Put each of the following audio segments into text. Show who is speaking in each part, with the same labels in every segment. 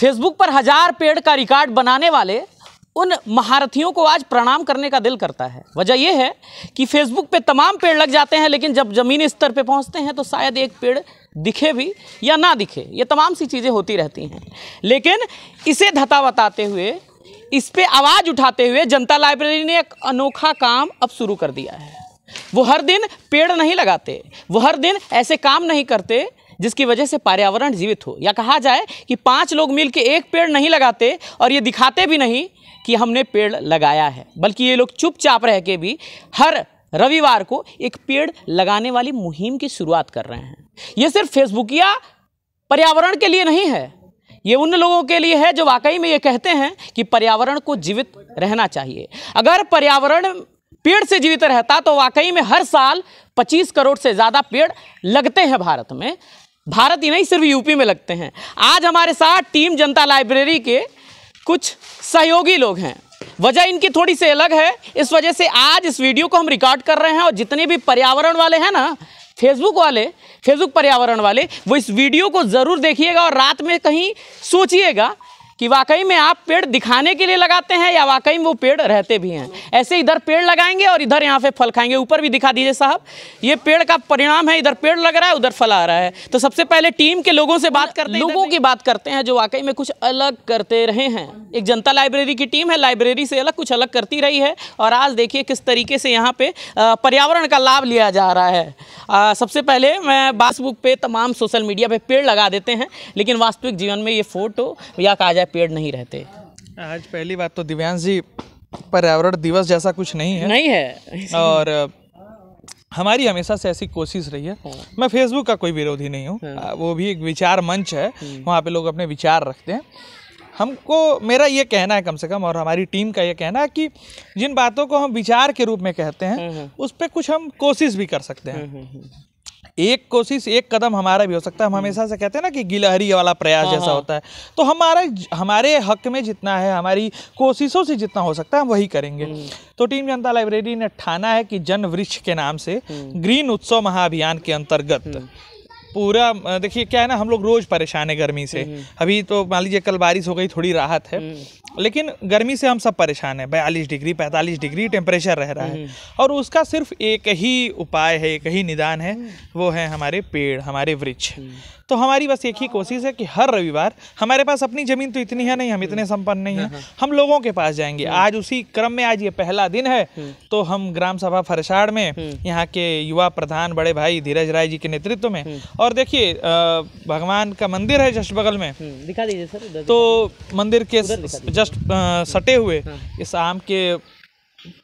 Speaker 1: Facebook पर हजार पेड़ का रिकॉर्ड बनाने वाले उन महारथियों को आज प्रणाम करने का दिल करता है वजह यह है कि फेसबुक पे तमाम पेड़ लग जाते हैं लेकिन जब ज़मीनी स्तर पे पहुंचते हैं तो शायद एक पेड़ दिखे भी या ना दिखे ये तमाम सी चीज़ें होती रहती हैं लेकिन इसे धता बताते हुए इस पर आवाज़ उठाते हुए जनता लाइब्रेरी ने एक अनोखा काम अब शुरू कर दिया है वो हर दिन पेड़ नहीं लगाते वो हर दिन ऐसे काम नहीं करते जिसकी वजह से पर्यावरण जीवित हो या कहा जाए कि पांच लोग मिल के एक पेड़ नहीं लगाते और ये दिखाते भी नहीं कि हमने पेड़ लगाया है बल्कि ये लोग चुपचाप रह के भी हर रविवार को एक पेड़ लगाने वाली मुहिम की शुरुआत कर रहे हैं ये सिर्फ फेसबुकिया पर्यावरण के लिए नहीं है ये उन लोगों के लिए है जो वाकई में ये कहते हैं कि पर्यावरण को जीवित रहना चाहिए अगर पर्यावरण पेड़ से जीवित रहता तो वाकई में हर साल 25 करोड़ से ज़्यादा पेड़ लगते हैं भारत में भारत ही नहीं सिर्फ यूपी में लगते हैं आज हमारे साथ टीम जनता लाइब्रेरी के कुछ सहयोगी लोग हैं वजह इनकी थोड़ी सी अलग है इस वजह से आज इस वीडियो को हम रिकॉर्ड कर रहे हैं और जितने भी पर्यावरण वाले हैं ना फेसबुक वाले फेसबुक पर्यावरण वाले वो इस वीडियो को ज़रूर देखिएगा और रात में कहीं सोचिएगा कि वाकई में आप पेड़ दिखाने के लिए लगाते हैं या वाकई में वो पेड़ रहते भी हैं ऐसे इधर पेड़ लगाएंगे और इधर यहाँ पे फल खाएंगे ऊपर भी दिखा दीजिए साहब ये पेड़ का परिणाम है इधर पेड़ लग रहा है उधर फल आ रहा है तो सबसे पहले टीम के लोगों से बात करते हैं लोगों की बात करते हैं जो वाकई में कुछ अलग करते रहे हैं एक जनता लाइब्रेरी की टीम है लाइब्रेरी से अलग कुछ अलग करती रही है और आज देखिए किस तरीके से यहाँ पे पर्यावरण का लाभ लिया जा रहा है सबसे पहले मैं बासबुक पे तमाम सोशल मीडिया पे पेड़ लगा देते हैं लेकिन वास्तविक जीवन में ये फोटो या कहा पेड़ नहीं रहते आज पहली बात तो दिव्यांश जी
Speaker 2: पर्यावरण दिवस जैसा कुछ नहीं है नहीं है और हमारी हमेशा से ऐसी कोशिश रही है हाँ। मैं फेसबुक का कोई विरोधी नहीं हूँ हाँ। वो भी एक विचार मंच है हाँ। वहाँ पे लोग अपने विचार रखते हैं हमको मेरा ये कहना है कम से कम और हमारी टीम का ये कहना है कि जिन बातों को हम विचार के रूप में कहते हैं उस पर कुछ हम कोशिश भी कर सकते हैं एक कोशिश एक कदम हमारा भी हो सकता है हम हम्म। हमेशा से कहते हैं ना कि गिलहरी वाला प्रयास हाँ, जैसा हाँ। होता है तो हमारा हमारे हक में जितना है हमारी कोशिशों से जितना हो सकता है हम वही करेंगे हम्म। तो टीम जनता लाइब्रेरी ने ठाना है कि जन वृक्ष के नाम से हम्म। ग्रीन उत्सव महाअभियान के अंतर्गत पूरा देखिए क्या है ना हम लोग रोज़ परेशान है गर्मी से हम्म। अभी तो मान लीजिए कल बारिश हो गई थोड़ी राहत है हम्म। लेकिन गर्मी से हम सब परेशान है बयालीस डिग्री पैंतालीस डिग्री टेम्परेचर रह रहा है हम्म। और उसका सिर्फ एक ही उपाय है एक ही निदान है वो है हमारे पेड़ हमारे वृक्ष तो हमारी बस एक ही कोशिश है कि हर रविवार हमारे पास अपनी ज़मीन तो इतनी है नहीं हम इतने संपन्न नहीं है हम्म। हम लोगों के पास जाएंगे हम्म। आज उसी क्रम में आज ये पहला दिन है हम्म। तो हम ग्राम सभा फरसाड़ में यहाँ के युवा प्रधान बड़े भाई धीरज राय जी के नेतृत्व में और देखिए भगवान का मंदिर है जस्ट बगल में
Speaker 1: दिखा दीजिए सर तो
Speaker 2: मंदिर के जस्ट सटे हुए हाँ। इस आम के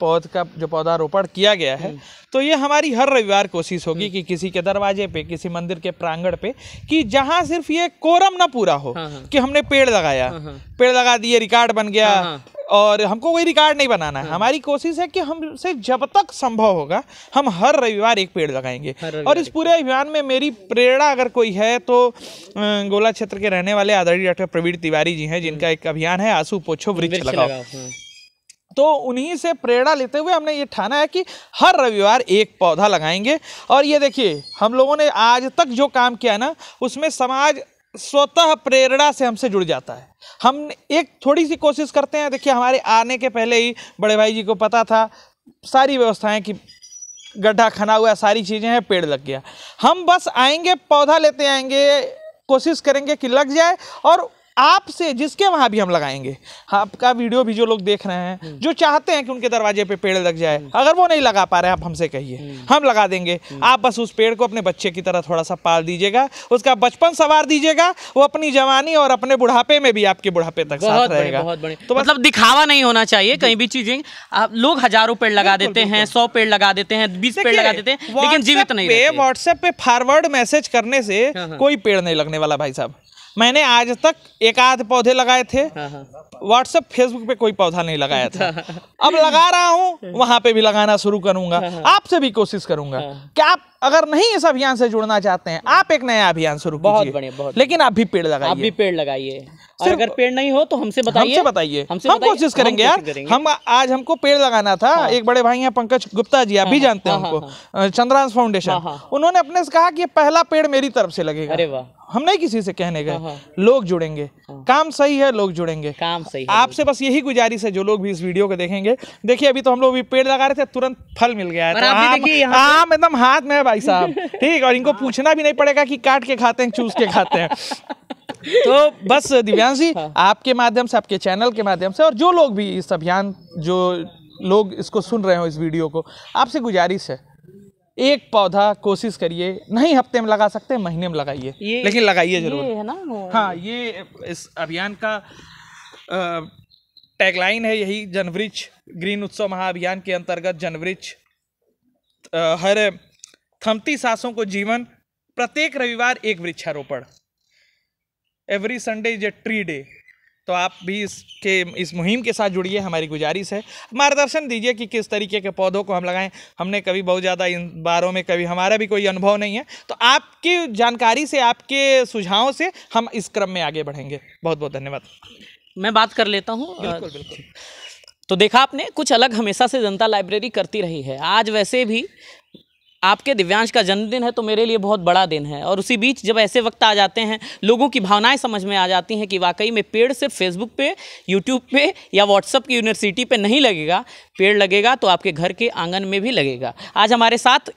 Speaker 2: पौध का जो पौधारोपण किया गया है तो ये हमारी हर रविवार कोशिश होगी कि किसी के दरवाजे पे किसी मंदिर के प्रांगण पे कि जहाँ सिर्फ ये कोरम ना पूरा हो हाँ, हाँ। कि हमने पेड़ लगाया हाँ, पेड़ लगा दिए रिकॉर्ड बन गया और हमको कोई रिकॉर्ड नहीं बनाना है हमारी कोशिश है कि हमसे जब तक संभव होगा हम हर रविवार एक पेड़ लगाएंगे और इस पूरे अभियान में मेरी प्रेरणा अगर कोई है तो गोला क्षेत्र के रहने वाले आदरणीय डॉक्टर प्रवीण तिवारी जी हैं जिनका एक अभियान है आंसू पोछो वृक्ष लगाओ तो उन्हीं से प्रेरणा लेते हुए हमने ये ठाना है कि हर रविवार एक पौधा लगाएंगे और ये देखिए हम लोगों ने आज तक जो काम किया ना उसमें समाज स्वतः प्रेरणा से हमसे जुड़ जाता है हम एक थोड़ी सी कोशिश करते हैं देखिए हमारे आने के पहले ही बड़े भाई जी को पता था सारी व्यवस्थाएं कि गड्ढा खना हुआ सारी चीज़ें हैं पेड़ लग गया हम बस आएंगे पौधा लेते आएंगे कोशिश करेंगे कि लग जाए और आपसे जिसके वहां भी हम लगाएंगे आपका वीडियो भी जो लोग देख रहे हैं हम्म। जो चाहते हैं कि उनके दरवाजे पे पेड़ लग जाए हम्म। अगर वो नहीं लगा पा रहे आप हमसे कहिए हम्म। हम लगा देंगे आप बस उस पेड़ को अपने बच्चे की तरह थोड़ा सा पाल दीजिएगा उसका बचपन सवार दीजिएगा वो अपनी जवानी और अपने बुढ़ापे में भी आपके बुढ़ापे तक साथ रहेगा बहुत बढ़िया तो मतलब
Speaker 1: दिखावा नहीं होना चाहिए कहीं भी चीजें लोग हजारों पेड़ लगा देते हैं सौ पेड़ लगा देते हैं बीस पेड़ लगा देते हैं लेकिन जीवित नहीं
Speaker 2: व्हाट्सएप पे फॉरवर्ड मैसेज करने से हाँ, हाँ। कोई पेड़ नहीं लगने वाला भाई साहब मैंने आज तक एक आध पौधे लगाए थे व्हाट्सएप फेसबुक हाँ। पे कोई पौधा नहीं लगाया था अब लगा रहा हूँ वहां पे भी लगाना शुरू करूंगा हाँ, हाँ। आपसे भी कोशिश करूंगा कि आप अगर नहीं इस अभियान से जुड़ना चाहते हैं आप एक नया अभियान शुरू बहुत बढ़िया बहुत लेकिन आप भी पेड़ लगाइए आप भी पेड़ लगाइए
Speaker 1: और अगर पेड़ नहीं हो तो हमसे बताइए हमसे बताइए हम कोशिश करेंगे यार हम
Speaker 2: आज हमको पेड़ लगाना था एक बड़े भाई हैं पंकज गुप्ता जी आप भी जानते हैं उनको चंद्रांश फाउंडेशन उन्होंने अपने से कहा कि पहला पेड़ मेरी तरफ से लगेगा अरे वाह हम नहीं किसी से कहने गए हाँ, हाँ। लोग जुड़ेंगे हाँ। काम सही है लोग जुड़ेंगे काम सही आपसे बस यही गुजारिश है जो लोग भी इस वीडियो को देखेंगे देखिए अभी तो हम लोग पेड़ लगा रहे थे तुरंत फल मिल गया है तो आम एकदम हाथ में है भाई साहब ठीक और इनको पूछना भी नहीं पड़ेगा कि काट के खाते हैं चूस के खाते हैं तो बस दिव्यांश जी आपके माध्यम से आपके चैनल के माध्यम से और जो लोग भी इस अभियान जो लोग इसको सुन रहे हो इस वीडियो को आपसे गुजारिश है एक पौधा कोशिश करिए नहीं हफ्ते में लगा सकते महीने में लगाइए लेकिन लगाइए जरूर ये है
Speaker 1: ना हाँ ये
Speaker 2: इस अभियान का टैगलाइन है यही जनवृक्ष ग्रीन उत्सव महाअभियान के अंतर्गत जनवृक्ष हर थमती सांसों को जीवन प्रत्येक रविवार एक वृक्षारोपण every Sunday is a tree day तो आप भी इसके इस मुहिम के साथ जुड़िए हमारी गुजारिश है मार्गदर्शन दीजिए कि किस तरीके के पौधों को हम लगाएं हमने कभी बहुत ज़्यादा इन बारों में कभी हमारा भी कोई अनुभव नहीं है तो आपकी जानकारी से आपके सुझावों से हम इस क्रम में आगे बढ़ेंगे
Speaker 1: बहुत बहुत धन्यवाद मैं बात कर लेता हूँ बिल्कुल बिल्कुल तो देखा आपने कुछ अलग हमेशा से जनता लाइब्रेरी करती रही है आज वैसे भी आपके दिव्यांश का जन्मदिन है तो मेरे लिए बहुत बड़ा दिन है और उसी बीच जब ऐसे वक्त आ जाते हैं लोगों की भावनाएं समझ में आ जाती हैं कि वाकई में पेड़ सिर्फ फेसबुक पे यूट्यूब पे या व्हाट्सअप की यूनिवर्सिटी पे नहीं लगेगा पेड़ लगेगा तो आपके घर के आंगन में भी लगेगा आज हमारे साथ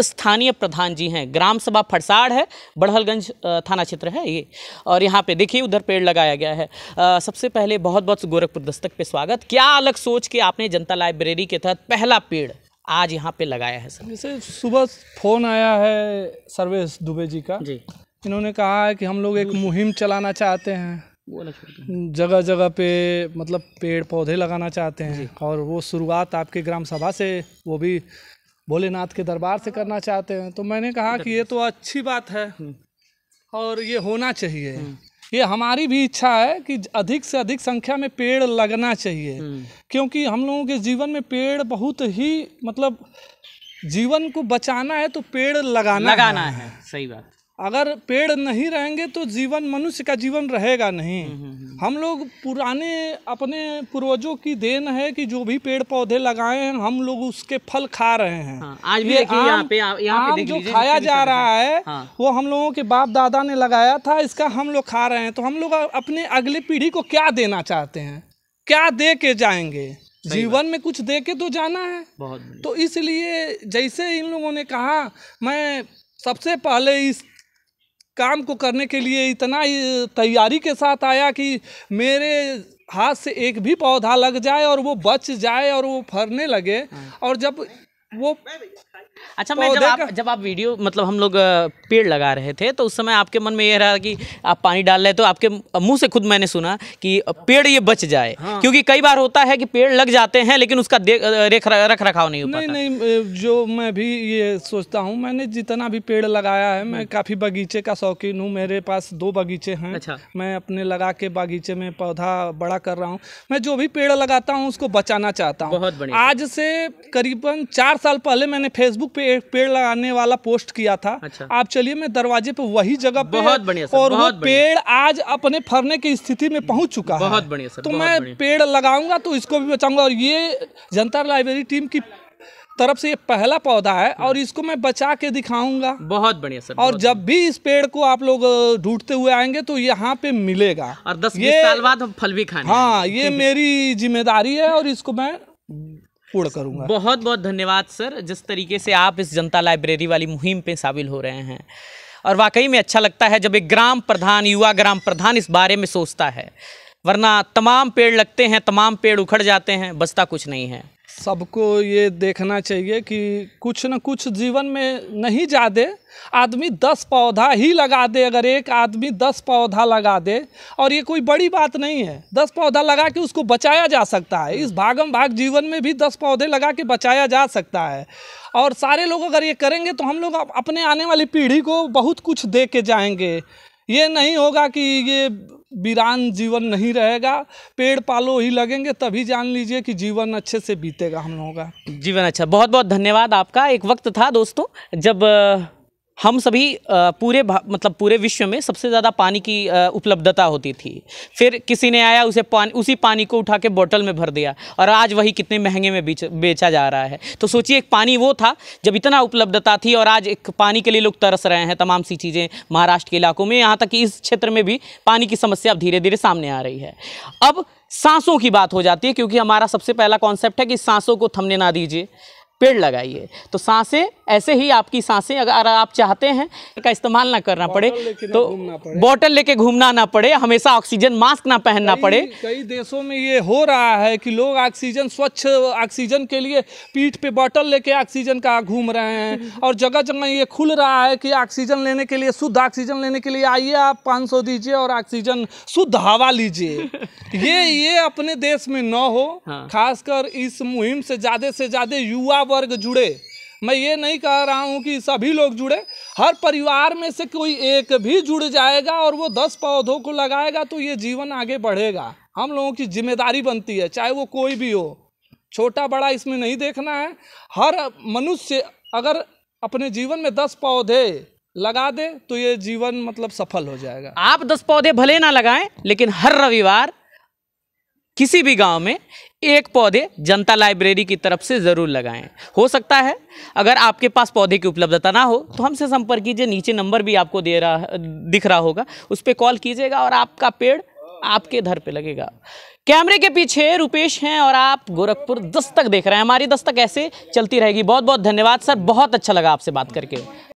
Speaker 1: स्थानीय प्रधान जी हैं ग्राम सभा फरसाड़ है बड़हलगंज थाना क्षेत्र है ये और यहाँ पे देखिए उधर पेड़ लगाया गया है आ, सबसे पहले बहुत बहुत गोरखपुर दस्तक पे स्वागत क्या अलग सोच के आपने जनता लाइब्रेरी के तहत पहला पेड़ आज यहाँ पे लगाया है सर
Speaker 3: जैसे सुबह फ़ोन आया है सर्वेश दुबे जी का जी इन्होंने कहा है कि हम लोग एक मुहिम चलाना चाहते
Speaker 1: हैं
Speaker 3: जगह जगह पे मतलब पेड़ पौधे लगाना चाहते हैं और वो शुरुआत आपके ग्राम सभा से वो भी भोलेनाथ के दरबार से करना चाहते हैं तो मैंने कहा कि ये तो अच्छी बात है हम्म। और ये होना चाहिए हम्म। ये हमारी भी इच्छा है कि अधिक से अधिक संख्या में पेड़ लगना चाहिए हम्म। क्योंकि हम लोगों के जीवन में पेड़ बहुत ही मतलब जीवन को बचाना है तो पेड़ लगाना लगाना है, है सही बात अगर पेड़ नहीं रहेंगे तो जीवन मनुष्य का जीवन रहेगा नहीं हम्म, हम्म, हम्म। हम लोग पुराने अपने पूर्वजों की देन है कि जो भी पेड़ पौधे लगाए हैं हम लोग उसके फल खा रहे हैं हाँ, आज भी आम, यहाँ पे, यहाँ पे जो खाया जा रहा है हाँ। वो हम लोगों के बाप दादा ने लगाया था इसका हम लोग खा रहे हैं तो हम लोग अपने अगली पीढ़ी को क्या देना चाहते हैं क्या दे के जाएंगे जीवन में कुछ दे के तो जाना है बहुत तो इसलिए जैसे इन लोगों ने कहा मैं सबसे पहले इस काम को करने के लिए इतना तैयारी के साथ आया कि मेरे हाथ से एक भी पौधा लग जाए और वो बच जाए और वो फरने लगे हाँ। और जब वो अच्छा तो मैं जब आप
Speaker 1: जब आप वीडियो मतलब हम लोग पेड़ लगा रहे थे तो उस समय आपके मन में ये रहा कि आप पानी डाल रहे तो आपके मुंह से खुद मैंने सुना कि पेड़ ये बच जाए हाँ। क्योंकि कई बार होता है कि पेड़ लग जाते हैं लेकिन उसका रेख रख रखाव नहीं होता
Speaker 3: नहीं नहीं जो मैं भी ये सोचता हूँ मैंने जितना भी पेड़ लगाया है मैं हम्म। काफ़ी बगीचे का शौकीन हूँ मेरे पास दो बगीचे हैं अच्छा। मैं अपने लगा के बागीचे में पौधा बड़ा कर रहा हूँ मैं जो भी पेड़ लगाता हूँ उसको बचाना चाहता हूँ आज से करीबन चार साल पहले मैंने फेसबुक पे, पेड़ लगाने वाला पोस्ट किया था अच्छा। आप चलिए मैं दरवाजे पे वही जगह पे बहुत बढ़िया और बहुत वो पेड़ आज अपने फरने की स्थिति में पहुंच चुका बहुत है बहुत बढ़िया तो मैं पेड़ लगाऊंगा तो इसको भी बचाऊंगा और ये जनता लाइब्रेरी टीम की तरफ से ये पहला पौधा है और इसको मैं बचा के दिखाऊंगा
Speaker 1: बहुत बढ़िया सर
Speaker 3: और जब भी इस पेड़ को आप लोग ढूंढते हुए आएंगे तो यहाँ पे मिलेगा
Speaker 1: और दस ये साल बाद फल भी खाने हाँ ये मेरी
Speaker 3: जिम्मेदारी है और इसको मैं पूर्ण करूंगा
Speaker 1: बहुत बहुत धन्यवाद सर जिस तरीके से आप इस जनता लाइब्रेरी वाली मुहिम पे शामिल हो रहे हैं और वाकई में अच्छा लगता है जब एक ग्राम प्रधान युवा ग्राम प्रधान इस बारे में सोचता है वरना तमाम पेड़ लगते हैं तमाम पेड़ उखड़ जाते हैं बचता कुछ नहीं है
Speaker 3: सबको ये देखना चाहिए कि कुछ न कुछ जीवन में नहीं दे आदमी दस पौधा ही लगा दे अगर एक आदमी दस पौधा लगा दे और ये कोई बड़ी बात नहीं है दस पौधा लगा के उसको बचाया जा सकता है इस भागम भाग जीवन में भी दस पौधे लगा के बचाया जा सकता है और सारे लोग अगर ये करेंगे तो हम लोग अपने आने वाली पीढ़ी को बहुत कुछ दे के जाएंगे ये नहीं होगा कि ये वीरान जीवन नहीं रहेगा पेड़ पालो ही लगेंगे तभी जान लीजिए कि जीवन अच्छे से बीतेगा हम लोगों का
Speaker 1: जीवन अच्छा बहुत बहुत धन्यवाद आपका एक वक्त था दोस्तों जब हम सभी पूरे मतलब पूरे विश्व में सबसे ज़्यादा पानी की उपलब्धता होती थी फिर किसी ने आया उसे पानी उसी पानी को उठा के बोतल में भर दिया और आज वही कितने महंगे में बेच बेचा जा रहा है तो सोचिए एक पानी वो था जब इतना उपलब्धता थी और आज एक पानी के लिए लोग तरस रहे हैं तमाम सी चीज़ें महाराष्ट्र के इलाकों में यहाँ तक कि इस क्षेत्र में भी पानी की समस्या अब धीरे धीरे सामने आ रही है अब सांसों की बात हो जाती है क्योंकि हमारा सबसे पहला कॉन्सेप्ट है कि सांसों को थमने ना दीजिए पेड़ लगाइए तो सांसें ऐसे ही आपकी सांसें अगर आप चाहते हैं का इस्तेमाल ना करना पड़े तो बॉटल लेके घूमना ना पड़े हमेशा ऑक्सीजन मास्क ना पहनना पड़े
Speaker 3: कई देशों में ये हो रहा है कि लोग ऑक्सीजन स्वच्छ ऑक्सीजन के लिए पीठ पे बॉटल लेके ऑक्सीजन का घूम रहे हैं और जगह जगह ये खुल रहा है कि ऑक्सीजन लेने के लिए शुद्ध ऑक्सीजन लेने के लिए आइए आप पाँच सौ दीजिए और ऑक्सीजन शुद्ध हवा लीजिए ये ये अपने देश में न हो हाँ। खासकर इस मुहिम से ज़्यादा से ज़्यादा युवा वर्ग जुड़े मैं ये नहीं कह रहा हूँ कि सभी लोग जुड़े हर परिवार में से कोई एक भी जुड़ जाएगा और वो दस पौधों को लगाएगा तो ये जीवन आगे बढ़ेगा हम लोगों की जिम्मेदारी बनती है चाहे वो कोई भी हो छोटा बड़ा इसमें नहीं देखना है हर मनुष्य अगर अपने जीवन में दस पौधे
Speaker 1: लगा दे तो ये जीवन मतलब सफल हो जाएगा आप दस पौधे भले ना लगाएं लेकिन हर रविवार किसी भी गांव में एक पौधे जनता लाइब्रेरी की तरफ से ज़रूर लगाएं हो सकता है अगर आपके पास पौधे की उपलब्धता ना हो तो हमसे संपर्क कीजिए नीचे नंबर भी आपको दे रहा दिख रहा होगा उस पर कॉल कीजिएगा और आपका पेड़ आपके घर पे लगेगा कैमरे के पीछे रुपेश हैं और आप गोरखपुर दस्तक देख रहे हैं हमारी दस्तक ऐसे चलती रहेगी बहुत बहुत धन्यवाद सर बहुत अच्छा लगा आपसे बात करके